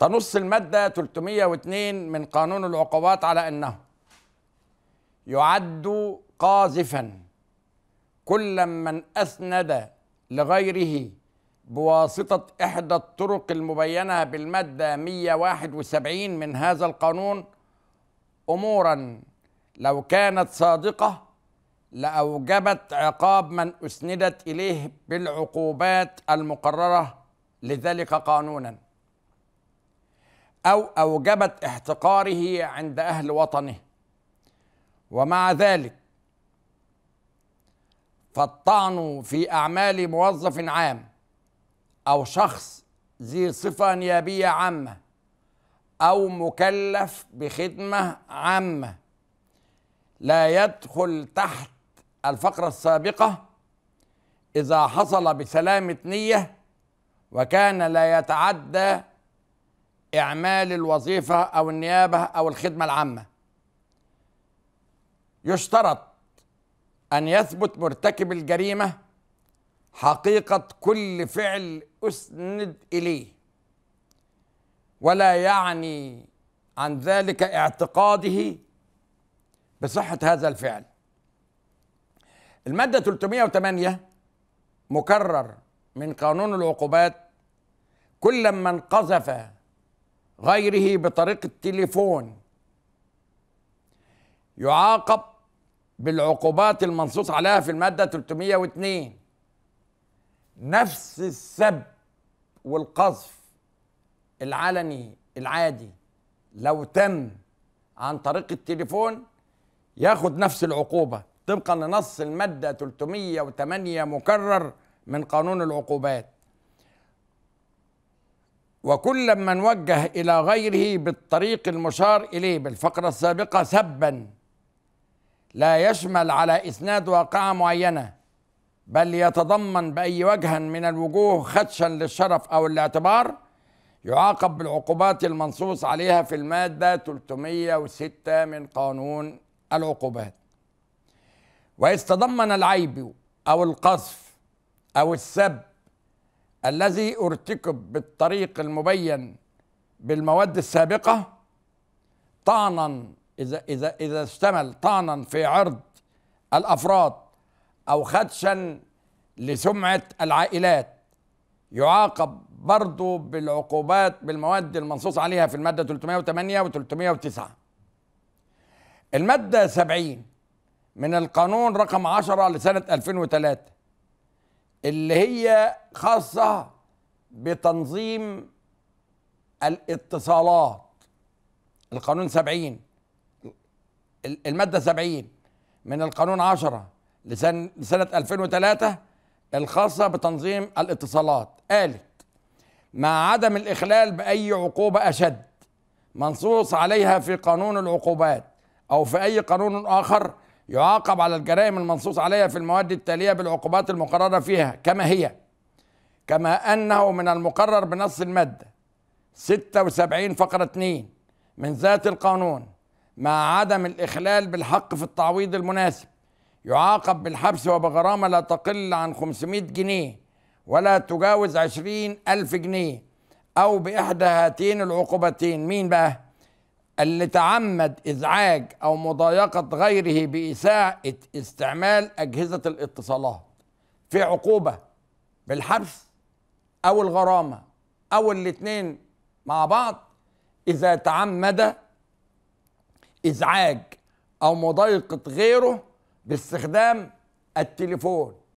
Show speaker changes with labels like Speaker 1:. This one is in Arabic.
Speaker 1: تنص المادة 302 من قانون العقوبات على أنه يعد قاذفا كل من أسند لغيره بواسطة إحدى الطرق المبينة بالمادة 171 من هذا القانون أمورا لو كانت صادقة لأوجبت عقاب من أسندت إليه بالعقوبات المقررة لذلك قانوناً أو أوجبت احتقاره عند أهل وطنه ومع ذلك فالطعن في أعمال موظف عام أو شخص ذي صفة نيابية عامة أو مكلف بخدمة عامة لا يدخل تحت الفقرة السابقة إذا حصل بسلامة نية وكان لا يتعدى إعمال الوظيفة أو النيابة أو الخدمة العامة يشترط أن يثبت مرتكب الجريمة حقيقة كل فعل أسند إليه ولا يعني عن ذلك اعتقاده بصحة هذا الفعل المادة 308 مكرر من قانون العقوبات كل من قذف غيره بطريق التليفون يعاقب بالعقوبات المنصوص عليها في الماده 302 نفس السب والقذف العلني العادي لو تم عن طريق التليفون ياخد نفس العقوبه طبقا لنص الماده 308 مكرر من قانون العقوبات وكل من وجه إلى غيره بالطريق المشار إليه بالفقرة السابقة سبا لا يشمل على إسناد واقعة معينة بل يتضمن بأي وجه من الوجوه خدشا للشرف أو الاعتبار يعاقب بالعقوبات المنصوص عليها في المادة 306 من قانون العقوبات تضمن العيب أو القذف أو السب الذي ارتكب بالطريق المبين بالمواد السابقة طعنا إذا إذا إذا اشتمل طعنا في عرض الأفراد أو خدشا لسمعة العائلات يعاقب برضه بالعقوبات بالمواد المنصوص عليها في المادة 308 و 309 المادة 70 من القانون رقم 10 لسنة 2003 اللي هي خاصة بتنظيم الاتصالات القانون 70 المادة 70 من القانون 10 لسنة 2003 الخاصة بتنظيم الاتصالات قالت مع عدم الإخلال بأي عقوبة أشد منصوص عليها في قانون العقوبات أو في أي قانون آخر يعاقب على الجرائم المنصوص عليها في المواد التالية بالعقوبات المقررة فيها كما هي كما أنه من المقرر بنص المادة 76 فقرة 2 من ذات القانون مع عدم الإخلال بالحق في التعويض المناسب يعاقب بالحبس وبغرامة لا تقل عن 500 جنيه ولا تجاوز 20 ألف جنيه أو بإحدى هاتين العقوبتين مين بقى؟ اللي تعمد إزعاج أو مضايقة غيره بإساءة استعمال أجهزة الاتصالات في عقوبة بالحبس أو الغرامة أو الاتنين مع بعض إذا تعمد إزعاج أو مضايقة غيره باستخدام التليفون